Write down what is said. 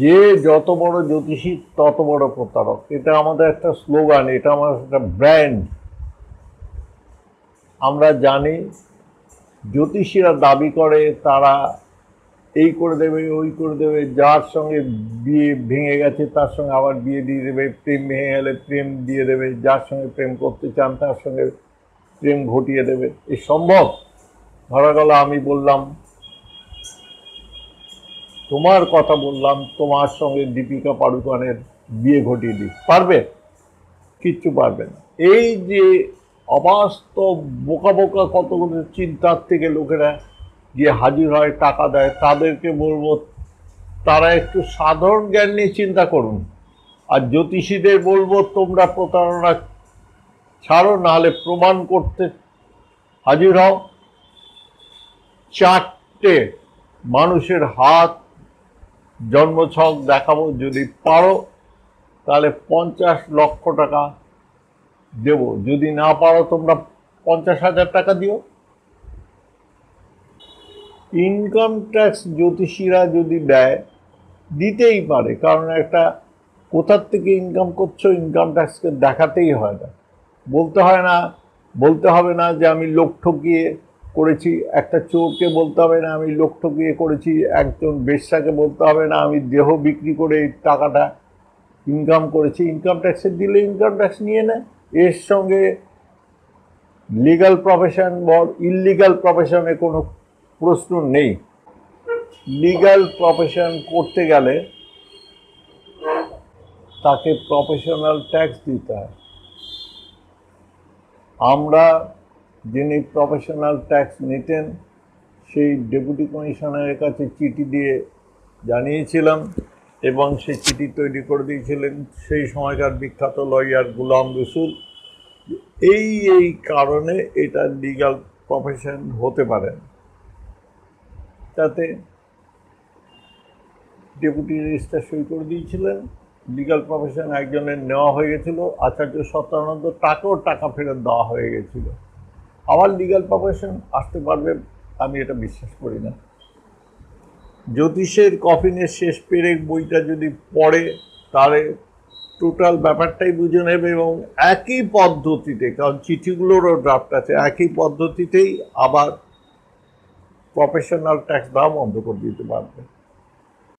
যে যত বড় জ্যোতিষী তত বড় প্রতারক এটা আমাদের একটা স্লোগান এটা আমাদের একটা ব্র্যান্ড আমরা জানি জ্যোতিষীরা দাবি করে তারা এই করে দেবে ওই করে দেবে যার সঙ্গে বিয়ে ভেঙে গেছে তার সঙ্গে আবার বিয়ে দিয়ে দেবে প্রেম ভেঙে গেলে প্রেম দিয়ে দেবে যার সঙ্গে প্রেম করতে চান তার সঙ্গে প্রেম ঘটিয়ে দেবে এ সম্ভব ধরা গেল আমি বললাম তোমার কথা বললাম তোমার সঙ্গে দীপিকা পাড়ুকানের বিয়ে ঘটিয়ে দিই পারবে কিচ্ছু পারবে না এই যে অবাস্তব বোকা বোকা কতগুলো চিন্তার থেকে লোকেরা যে হাজির হয় টাকা দেয় তাদেরকে বলবো তারা একটু সাধারণ জ্ঞান নিয়ে চিন্তা করুন আর জ্যোতিষীদের বলবো তোমরা প্রতারণা ছাড়ো নাহলে প্রমাণ করতে হাজির হও চারটে মানুষের হাত জন্মছক দেখাবো যদি পারো তাহলে পঞ্চাশ লক্ষ টাকা দেব যদি না পারো তোমরা পঞ্চাশ হাজার টাকা দিও ইনকাম ট্যাক্স জ্যোতিষীরা যদি দেয় দিতেই পারে কারণ একটা কোথার থেকে ইনকাম করছো ইনকাম ট্যাক্সকে দেখাতেই হয় না বলতে হয় না বলতে হবে না যে আমি লোক ঠকিয়ে করেছি একটা চোরকে বলতে হবে না আমি লোক ঠকিয়ে করেছি একজন বেশ্যাকে বলতে হবে না আমি দেহ বিক্রি করে টাকাটা ইনকাম করেছি ইনকাম ট্যাক্সের দিলে ইনকাম ট্যাক্স নিয়ে নেয় এর সঙ্গে লিগাল প্রফেশন বল ইললিগাল প্রফেশনে কোনো প্রশ্ন নেই লিগাল প্রফেশন করতে গেলে তাকে প্রফেশনাল ট্যাক্স দিতে হয় আমরা যিনি প্রফেশনাল ট্যাক্স নিতেন সেই ডেপুটি কমিশনারের কাছে চিঠি দিয়ে জানিয়েছিলাম এবং সেই চিঠি তৈরি করে দিয়েছিলেন সেই সময়কার বিখ্যাত লয়ার গুলাম রসুল এই এই কারণে এটা লিগাল প্রফেশন হতে পারে তাতে ডেপুটি রেজিস্টার সই করে দিয়েছিলেন লিগাল প্রফেশন একজনের নেওয়া হয়ে গেছিলো আচার্য সত্যানন্দ তাকেও টাকা ফেরত দেওয়া হয়ে গেছিলো আমার লিগাল প্রফেশন আসতে পারবে আমি এটা বিশ্বাস করি না জ্যোতিষের কফিনের শেষ পেরেক বইটা যদি পড়ে তাহলে টোটাল ব্যাপারটাই বুঝে নেবে এবং একই পদ্ধতিতে কারণ চিঠিগুলোরও ড্রাফট আছে একই পদ্ধতিতেই আবার প্রফেশনাল ট্যাক্স দাম বন্ধ করে দিতে পারবে